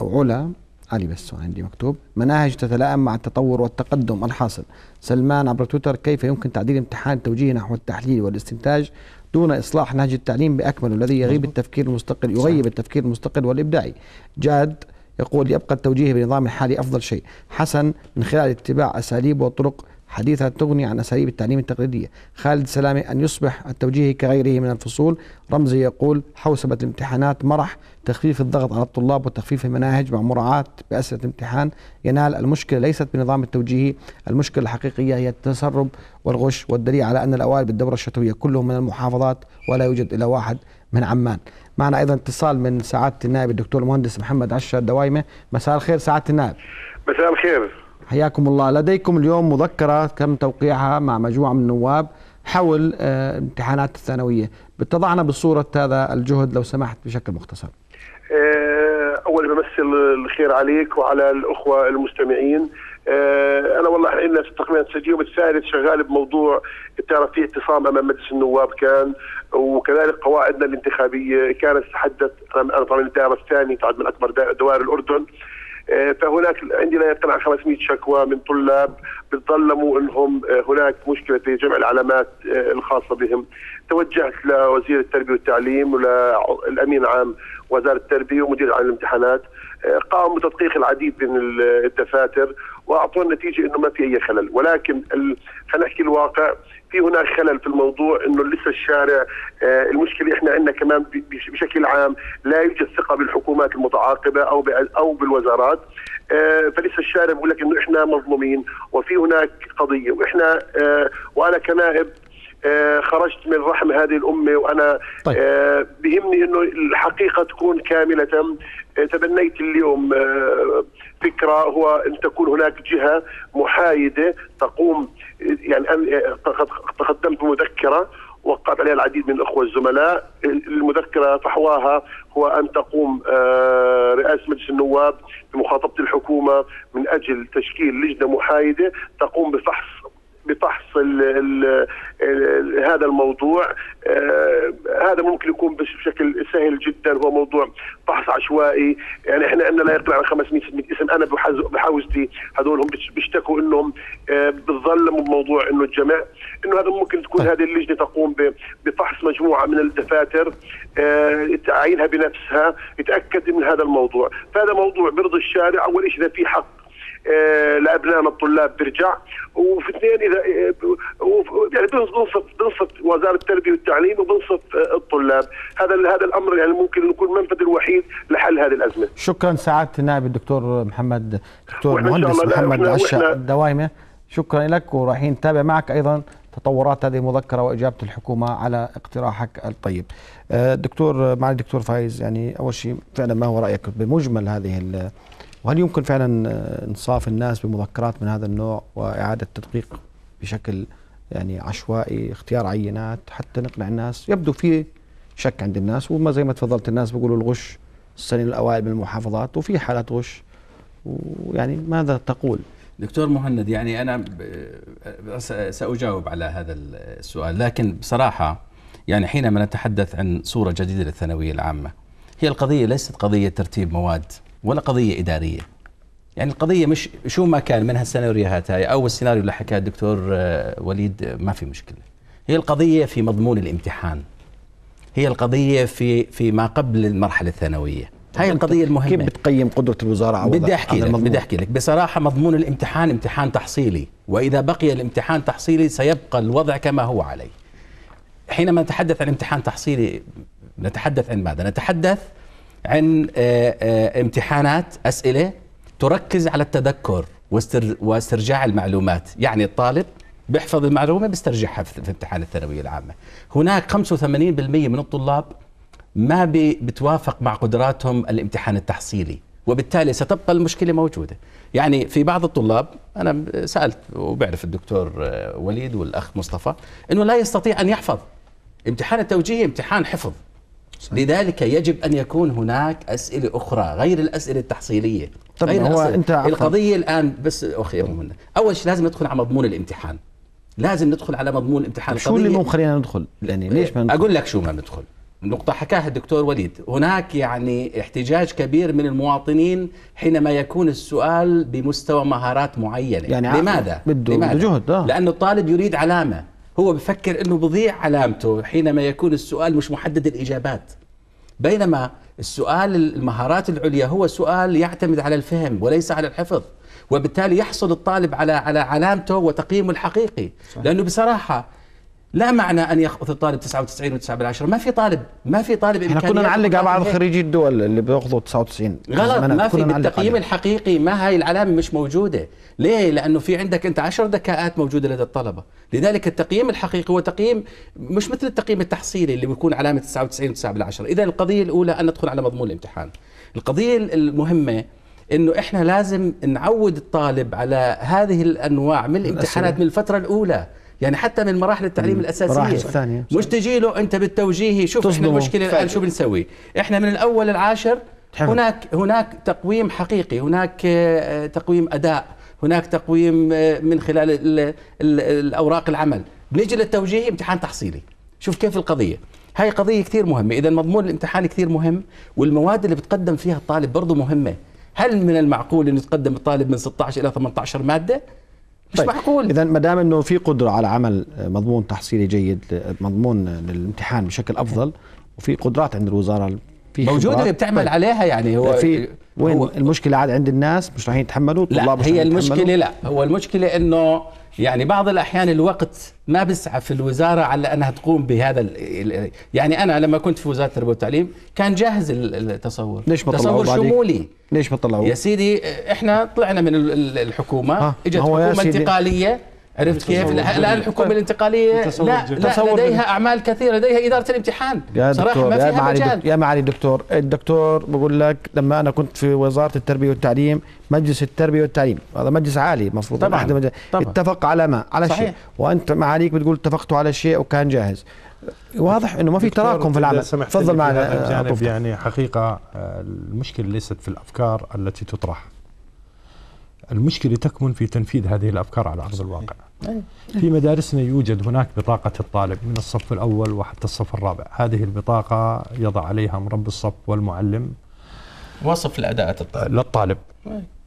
أو علا علي بس عندي مكتوب مناهج تتلائم مع التطور والتقدم الحاصل سلمان عبر تويتر كيف يمكن تعديل امتحان التوجيه نحو التحليل والاستنتاج دون إصلاح نهج التعليم بأكمله الذي يغيب التفكير المستقل يغيب التفكير المستقل والإبداعي جاد يقول يبقى التوجيه بالنظام الحالي أفضل شيء حسن من خلال اتباع أساليب وطرق حديثها تغني عن أساليب التعليم التقليدية خالد سلامي أن يصبح التوجيهي كغيره من الفصول رمزي يقول حوسبة الامتحانات مرح تخفيف الضغط على الطلاب وتخفيف المناهج مع مراعاة بأسئلة الامتحان ينال المشكلة ليست بنظام التوجيهي المشكلة الحقيقية هي التسرب والغش والدليل على أن الأوائل بالدورة الشتوية كلهم من المحافظات ولا يوجد إلا واحد من عمان معنا أيضا اتصال من سعادة النائب الدكتور المهندس محمد عشر الدوايمة مساء الخير سعادة النائب مساء الخير حياكم الله لديكم اليوم مذكرة تم توقيعها مع مجموعة من النواب حول آه، امتحانات الثانوية بتضعنا بصورة هذا الجهد لو سمحت بشكل مختصر آه، أول بمثل الخير عليك وعلى الأخوة المستمعين آه، انا والله احنا في التقنيه السجيه وبالتالي شغال بموضوع بتعرف فيه اعتصام امام مجلس النواب كان وكذلك قواعدنا الانتخابيه كانت تتحدث انا طبعا الدائره الثانيه تعد من اكبر دوائر الاردن آه، فهناك عندنا عن 500 شكوى من طلاب بتظلموا انهم آه، هناك مشكله في جمع العلامات آه، الخاصه بهم توجهت لوزير التربيه والتعليم وللامين عام وزاره التربيه ومدير عام الامتحانات قاموا بتدقيق العديد من الدفاتر واعطونا نتيجه انه ما في اي خلل ولكن خلينا نحكي الواقع في هناك خلل في الموضوع انه لسه الشارع آه، المشكله احنا عندنا كمان بشكل عام لا يوجد ثقه بالحكومات المتعاقبه او او بالوزارات آه، فلسه الشارع بيقول لك انه احنا مظلومين وفي هناك قضيه واحنا آه، وانا كنائب خرجت من رحم هذه الامه وانا طيب. بهمني انه الحقيقه تكون كامله تبنيت اليوم آه، فكره هو ان تكون هناك جهه محايده تقوم يعني آه، تقدمت مذكره وقعت عليها العديد من الاخوه الزملاء المذكره فحواها هو ان تقوم آه، رئاسه مجلس النواب بمخاطبه الحكومه من اجل تشكيل لجنه محايده تقوم بفحص بفحص هذا الموضوع آه هذا ممكن يكون بشكل سهل جدا هو موضوع فحص عشوائي يعني احنا عندنا لا يقل عن 500 600 اسم انا بحوزتي هذول هم بيشتكوا انهم آه بتظلموا بموضوع انه الجمع انه هذا ممكن تكون طيب. هذه اللجنه تقوم بفحص مجموعه من الدفاتر آه تعينها بنفسها تتاكد من هذا الموضوع فهذا موضوع برضي الشارع اول شيء اذا في حق آه، لابنائنا الطلاب ترجع وفي اثنين اذا آه، يعني بنصف بنصف وزاره التربيه والتعليم وبنصف آه، الطلاب هذا هذا الامر يعني ممكن يكون المنفذ الوحيد لحل هذه الازمه شكرا سعاده النائب الدكتور محمد دكتور مهندس محمد عشا الدوائمه شكرا لك ورايحين نتابع معك ايضا تطورات هذه المذكره واجابه الحكومه على اقتراحك الطيب. دكتور معالي الدكتور فايز يعني اول شيء فعلا ما هو رايك بمجمل هذه وهل يمكن فعلا آه، انصاف الناس بمذكرات من هذا النوع واعاده تدقيق بشكل يعني عشوائي اختيار عينات حتى نقنع الناس يبدو في شك عند الناس وما زي ما تفضلت الناس بيقولوا الغش السنين الاوائل من المحافظات وفي حالات غش ويعني ماذا تقول؟ دكتور مهند يعني انا آه، ساجاوب على هذا السؤال لكن بصراحه يعني حينما نتحدث عن صوره جديده للثانويه العامه هي القضيه ليست قضيه ترتيب مواد ولا قضيه اداريه يعني القضيه مش شو ما كان منها السيناريوهات هاي او السيناريو اللي حكاه الدكتور آه، وليد آه، ما في مشكله هي القضيه في مضمون الامتحان هي القضيه في في ما قبل المرحله الثانويه هاي طيب، القضية المهمة كيف بتقيم قدرة الوزارة على بدي أحكي لك بدي أحكي لك بصراحة مضمون الامتحان امتحان تحصيلي وإذا بقي الامتحان تحصيلي سيبقى الوضع كما هو عليه حينما نتحدث عن امتحان تحصيلي نتحدث عن ماذا؟ نتحدث عن آه، آه، امتحانات أسئلة تركز على التذكر واسترجاع المعلومات يعني الطالب بيحفظ المعلومة بيسترجعها في امتحان الثانوية العامة هناك 85% من الطلاب ما بتوافق مع قدراتهم الامتحان التحصيلي وبالتالي ستبقى المشكله موجوده يعني في بعض الطلاب انا سالت وبعرف الدكتور آه، وليد والاخ مصطفى انه لا يستطيع ان يحفظ امتحان التوجيهي امتحان حفظ لذلك يجب ان يكون هناك اسئله اخرى غير الاسئله التحصيليه طبعا غير هو أنت القضيه الان بس اخي منه اول شيء لازم ندخل على مضمون الامتحان لازم ندخل على مضمون الامتحان شو اللي مو خلينا ندخل يعني ليش ما ندخل؟ اقول لك شو ما ندخل نقطة حكاها الدكتور وليد هناك يعني احتجاج كبير من المواطنين حينما يكون السؤال بمستوى مهارات معينة يعني لماذا؟ بده لماذا؟ جهد آه. لأن الطالب يريد علامة هو بفكر انه بضيع علامته حينما يكون السؤال مش محدد الاجابات بينما السؤال المهارات العليا هو سؤال يعتمد على الفهم وليس على الحفظ وبالتالي يحصل الطالب على على علامته وتقييمه الحقيقي صحيح. لانه بصراحه لا معنى ان ياخذ الطالب 99 و9 بالعشره ما في طالب ما في طالب احنا كنا نعلق على بعض خريجي الدول اللي بياخذوا 99 غلط ما في بالتقييم الحقيقي ما هاي العلامه مش موجوده ليه لانه في عندك انت 10 دكاءات موجوده لدى الطلبه لذلك التقييم الحقيقي هو تقييم مش مثل التقييم التحصيلي اللي بيكون علامه 99 و9 بالعشره اذا القضيه الاولى ان ندخل على مضمون الامتحان القضيه المهمه انه احنا لازم نعود الطالب على هذه الانواع من الامتحانات من الفتره الاولى يعني حتى من مراحل التعليم الاساسيه الثانية مش تجي له انت بالتوجيهي شوف احنا المشكله الان شو بنسوي احنا من الاول العاشر حلو. هناك هناك تقويم حقيقي هناك آه، تقويم اداء هناك تقويم آه، من خلال الاوراق العمل بنيجي للتوجيهي امتحان تحصيلي شوف كيف القضيه هاي قضيه كثير مهمه اذا مضمون الامتحان كثير مهم والمواد اللي بتقدم فيها الطالب برضه مهمه هل من المعقول أن يتقدم الطالب من 16 إلى 18 مادة؟ مش طيب. معقول اذا ما دام انه في قدره على عمل مضمون تحصيلي جيد مضمون للامتحان بشكل افضل وفي قدرات عند الوزاره في موجوده اللي بتعمل طيب. عليها يعني هو في وين المشكله عاد عند الناس مش راح يتحملوا لا مش هي المشكله لا هو المشكله انه يعني بعض الاحيان الوقت ما بسعى في الوزاره على انها تقوم بهذا يعني انا لما كنت في وزاره التربيه والتعليم كان جاهز التصور ليش ما تصور شمولي ليش ما طلعوه يا سيدي احنا طلعنا من الحكومه اجت حكومه انتقاليه عرفت كيف؟ لا الحكومه طيب. الانتقاليه لا, لا لديها اعمال كثيره لديها اداره الامتحان يا صراحه دكتور ما فيها يا معالي مجال يا معالي الدكتور الدكتور بقول لك لما انا كنت في وزاره التربيه والتعليم مجلس التربيه والتعليم هذا مجلس عالي المفروض طبعا, طبعا اتفق على ما على صحيح. شيء وانت معاليك بتقول اتفقتوا على شيء وكان جاهز واضح انه ما في تراكم في العمل تفضل معنا يعني حقيقه آه، المشكله ليست في الافكار التي تطرح المشكله تكمن في تنفيذ هذه الافكار على ارض الواقع في مدارسنا يوجد هناك بطاقة الطالب من الصف الأول وحتى الصف الرابع هذه البطاقة يضع عليها مرب الصف والمعلم وصف الأداء الطالب للطالب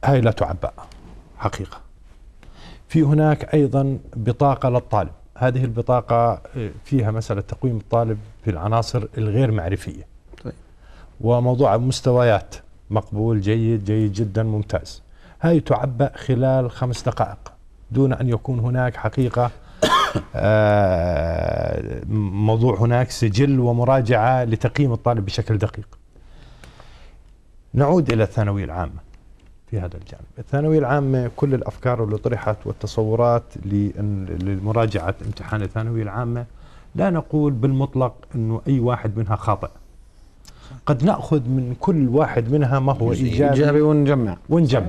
هاي لا تعبأ حقيقة في هناك أيضا بطاقة للطالب هذه البطاقة آه، فيها مسألة تقويم الطالب في العناصر الغير معرفية طيب. وموضوع مستويات مقبول جيد جيد جدا ممتاز هاي تعبأ خلال خمس دقائق دون أن يكون هناك حقيقة آه، موضوع هناك سجل ومراجعة لتقييم الطالب بشكل دقيق نعود إلى الثانوية العامة في هذا الجانب الثانوية العامة كل الأفكار اللي طرحت والتصورات لمراجعة امتحان الثانوية العامة لا نقول بالمطلق أنه أي واحد منها خاطئ قد نأخذ من كل واحد منها ما هو إيجابي إيجابي ونجمع ونجمع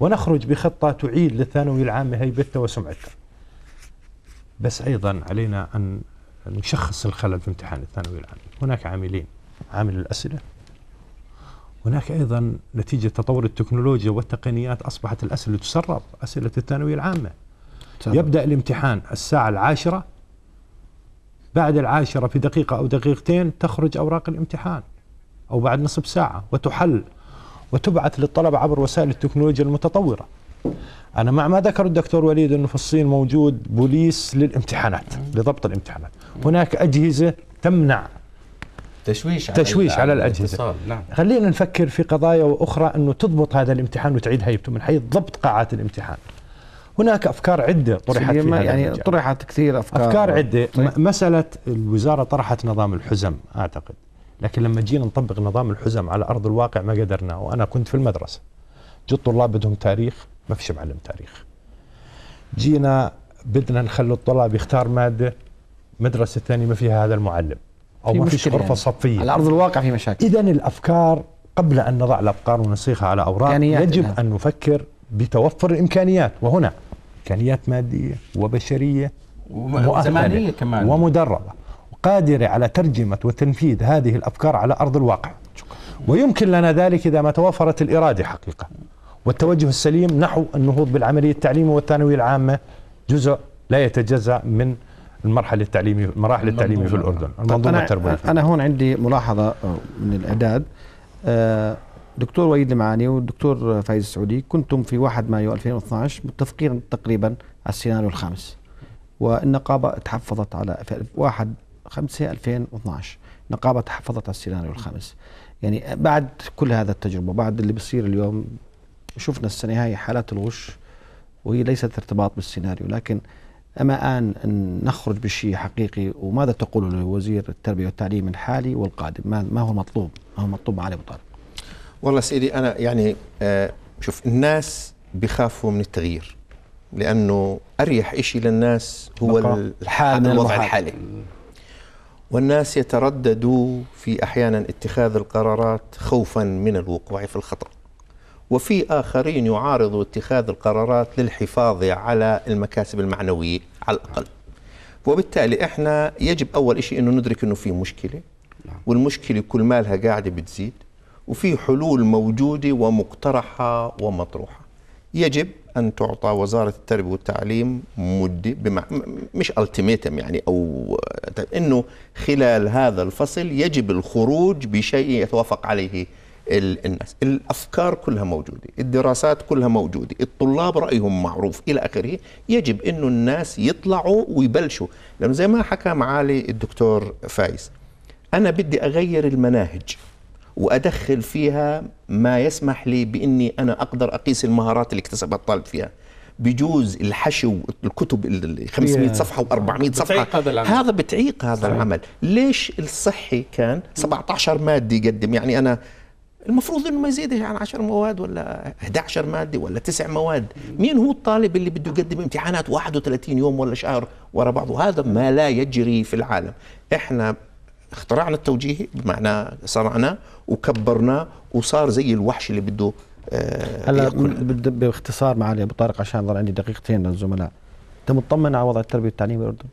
ونخرج بخطة تعيد للثانوي العام هيبته وسمعته بس أيضا علينا أن نشخص الخلل في امتحان الثانوي العام هناك عاملين عامل الأسئلة هناك أيضا نتيجة تطور التكنولوجيا والتقنيات أصبحت الأسئلة تسرب أسئلة الثانوية العامة طبعا. يبدأ الامتحان الساعة العاشرة بعد العاشرة في دقيقة أو دقيقتين تخرج أوراق الامتحان أو بعد نصف ساعة وتحل وتبعث للطلبة عبر وسائل التكنولوجيا المتطورة أنا مع ما ذكر الدكتور وليد أنه في الصين موجود بوليس للامتحانات لضبط الامتحانات هناك أجهزة تمنع تشويش على تشويش على, على الأجهزة نعم. خلينا نفكر في قضايا أخرى أنه تضبط هذا الامتحان وتعيد هيبته من حيث ضبط قاعات الامتحان هناك افكار عده طرحت في هذا يعني المجال. طرحت كثير افكار افكار عده طيب. مساله الوزاره طرحت نظام الحزم اعتقد لكن لما جينا نطبق نظام الحزم على ارض الواقع ما قدرنا وانا كنت في المدرسه جو الطلاب بدهم تاريخ ما فيش معلم تاريخ جينا بدنا نخلي الطلاب يختار ماده مدرسه ثانيه ما فيها هذا المعلم او في ما فيش غرفه يعني. صفيه على ارض الواقع في مشاكل اذا الافكار قبل ان نضع الافكار ونصيغها على اوراق يجب ان نفكر بتوفر الامكانيات وهنا امكانيات ماديه وبشريه ومؤهله كمان ومدربه قادرة على ترجمة وتنفيذ هذه الأفكار على أرض الواقع ويمكن لنا ذلك إذا ما توافرت الإرادة حقيقة والتوجه السليم نحو النهوض بالعملية التعليمية والثانوية العامة جزء لا يتجزأ من المرحلة التعليمية المراحل التعليمية في الأردن المنظومة التربوية أنا هون عندي ملاحظة آه، من الإعداد آه، دكتور وليد المعاني والدكتور فايز السعودي كنتم في 1 مايو 2012 متفقين تقريبا على السيناريو الخامس والنقابة تحفظت على 1 5 2012 نقابه حفظت على السيناريو الخامس يعني بعد كل هذا التجربه بعد اللي بيصير اليوم شفنا السنه هاي حالات الغش وهي ليست ارتباط بالسيناريو لكن أما آن أن نخرج بشيء حقيقي وماذا تقول لوزير التربية والتعليم الحالي والقادم ما, هو المطلوب ما هو المطلوب علي أبو طالب والله سيدي أنا يعني آه، شوف الناس بخافوا من التغيير لأنه أريح إشي للناس هو الحال الوضع الحالي والناس يترددوا في احيانا اتخاذ القرارات خوفا من الوقوع في الخطر وفي اخرين يعارضوا اتخاذ القرارات للحفاظ على المكاسب المعنويه على الاقل وبالتالي احنا يجب اول شيء انه ندرك انه في مشكله نعم. والمشكله كل مالها قاعده بتزيد وفي حلول موجوده ومقترحه ومطروحه يجب ان تعطى وزاره التربيه والتعليم مدة بمع... مش التيميتم يعني او انه خلال هذا الفصل يجب الخروج بشيء يتوافق عليه الناس الافكار كلها موجوده الدراسات كلها موجوده الطلاب رايهم معروف الى اخره يجب انه الناس يطلعوا ويبلشوا لانه زي ما حكى معالي الدكتور فايز انا بدي اغير المناهج وأدخل فيها ما يسمح لي بإني أنا أقدر أقيس المهارات اللي اكتسبها الطالب فيها بجوز الحشو الكتب ال 500 صفحه و400 صفحه هذا, العمل. هذا بتعيق هذا صحيح. العمل ليش الصحي كان 17 ماده يقدم يعني انا المفروض انه ما يزيدش يعني عن 10 مواد ولا 11 ماده ولا 9 مواد مين هو الطالب اللي بده يقدم امتحانات 31 يوم ولا شهر ورا بعض وهذا ما لا يجري في العالم احنا اخترعنا التوجيهي بمعنى صنعنا وكبرنا وصار زي الوحش اللي بده آه، هلا باختصار معالي ابو طارق عشان ضل عندي دقيقتين للزملاء انت مطمن على وضع التربيه والتعليم بالاردن؟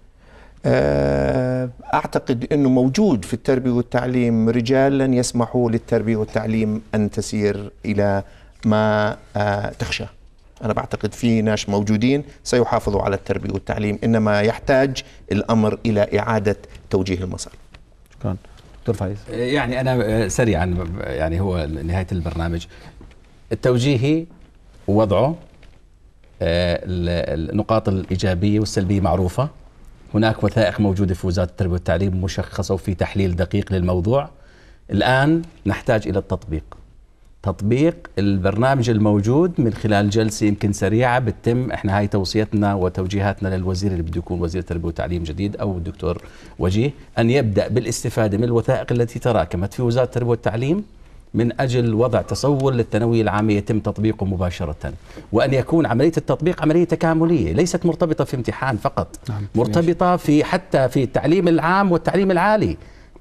آه، اعتقد انه موجود في التربيه والتعليم رجال لن يسمحوا للتربيه والتعليم ان تسير الى ما آه، تخشى انا بعتقد في ناس موجودين سيحافظوا على التربيه والتعليم انما يحتاج الامر الى اعاده توجيه المسار شكرا دكتور فايز يعني انا آه، سريعا يعني هو نهايه البرنامج التوجيهي ووضعه آه، النقاط الايجابيه والسلبيه معروفه هناك وثائق موجوده في وزاره التربيه والتعليم مشخصه وفي تحليل دقيق للموضوع الان نحتاج الى التطبيق تطبيق البرنامج الموجود من خلال جلسه يمكن سريعه بتتم احنا هاي توصيتنا وتوجيهاتنا للوزير اللي بده يكون وزير تربيه وتعليم جديد او الدكتور وجيه ان يبدا بالاستفاده من الوثائق التي تراكمت في وزاره التربيه والتعليم من اجل وضع تصور للثانويه العامه يتم تطبيقه مباشره وان يكون عمليه التطبيق عمليه تكامليه ليست مرتبطه في امتحان فقط نعم، مرتبطه في حتى في التعليم العام والتعليم العالي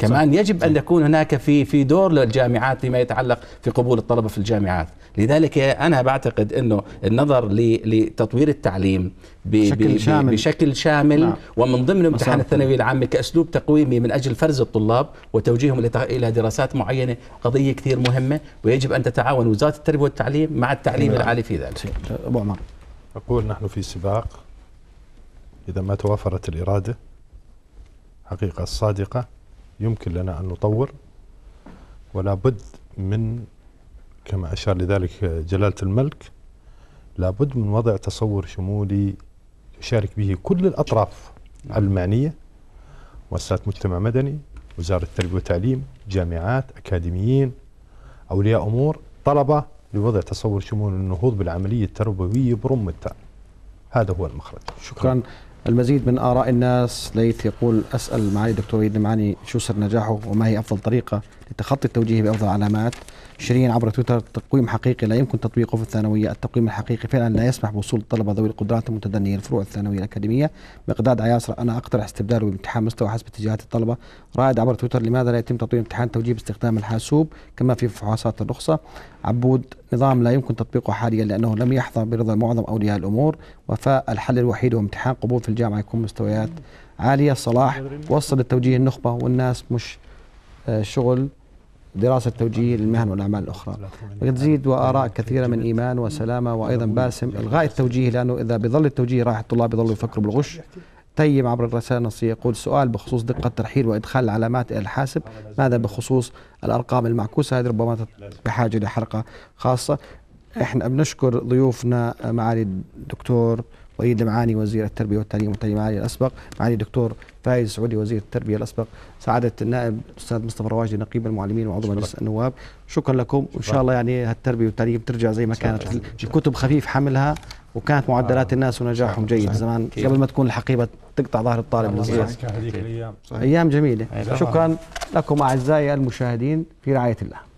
كمان صح. يجب صح. أن يكون هناك في في دور للجامعات فيما يتعلق في قبول الطلبة في الجامعات لذلك أنا بعتقد أنه النظر لتطوير التعليم بشكل شامل, بشكل شامل نعم. ومن ضمن امتحان الثانوية العامة كأسلوب تقويمي من أجل فرز الطلاب وتوجيههم إلى دراسات معينة قضية كثير مهمة ويجب أن تتعاون وزارة التربية والتعليم مع التعليم نعم. العالي في ذلك أبو عمر أقول نحن في سباق إذا ما توافرت الإرادة حقيقة الصادقة يمكن لنا أن نطور ولا بد من كما أشار لذلك جلالة الملك لابد من وضع تصور شمولي يشارك به كل الأطراف المعنية مؤسسات مجتمع مدني وزارة التربية والتعليم جامعات أكاديميين أولياء أمور طلبة لوضع تصور شمولي للنهوض بالعملية التربوية برمتها هذا هو المخرج شكرا المزيد من آراء الناس ليث يقول أسأل معالي الدكتور معاني شو سر نجاحه وما هي أفضل طريقة التخطي التوجيه بافضل علامات شيرين عبر تويتر تقويم حقيقي لا يمكن تطبيقه في الثانويه التقويم الحقيقي فعلا لا يسمح بوصول الطلبه ذوي القدرات المتدنيه لفروع الثانويه الاكاديميه مقداد عياصر انا اقترح استبداله بامتحان مستوى حسب اتجاهات الطلبه رائد عبر تويتر لماذا لا يتم تطوير امتحان توجيه باستخدام الحاسوب كما في فحوصات الرخصه عبود نظام لا يمكن تطبيقه حاليا لانه لم يحظى برضا معظم اولياء الامور وفاء الحل الوحيد هو امتحان قبول في الجامعه يكون مستويات عاليه صلاح وصل التوجيه النخبه والناس مش آه، شغل دراسة توجيه للمهن والأعمال الأخرى تزيد وآراء كثيرة من إيمان وسلامة وأيضا باسم إلغاء التوجيه لأنه إذا بظل التوجيه راح الطلاب يظلوا يفكروا بالغش تيم طيب، عبر الرسائل النصية يقول سؤال بخصوص دقة ترحيل وإدخال العلامات إلى الحاسب ماذا بخصوص الأرقام المعكوسة هذه ربما بحاجة لحلقة خاصة احنا بنشكر ضيوفنا معالي الدكتور وليد المعاني وزير التربيه والتعليم والتعليم العالي الاسبق معالي الدكتور فايز سعودي وزير التربيه الاسبق سعاده النائب الاستاذ مصطفى رواجي نقيب المعلمين وعضو مجلس النواب شكرا لكم وان شاء الله يعني هالتربيه والتعليم ترجع زي ما كانت الكتب خفيف حملها وكانت معدلات آه. الناس ونجاحهم جيد زمان قبل ما تكون الحقيبه تقطع ظهر الطالب الصغير ايام جميله شكرا لكم اعزائي المشاهدين في رعايه الله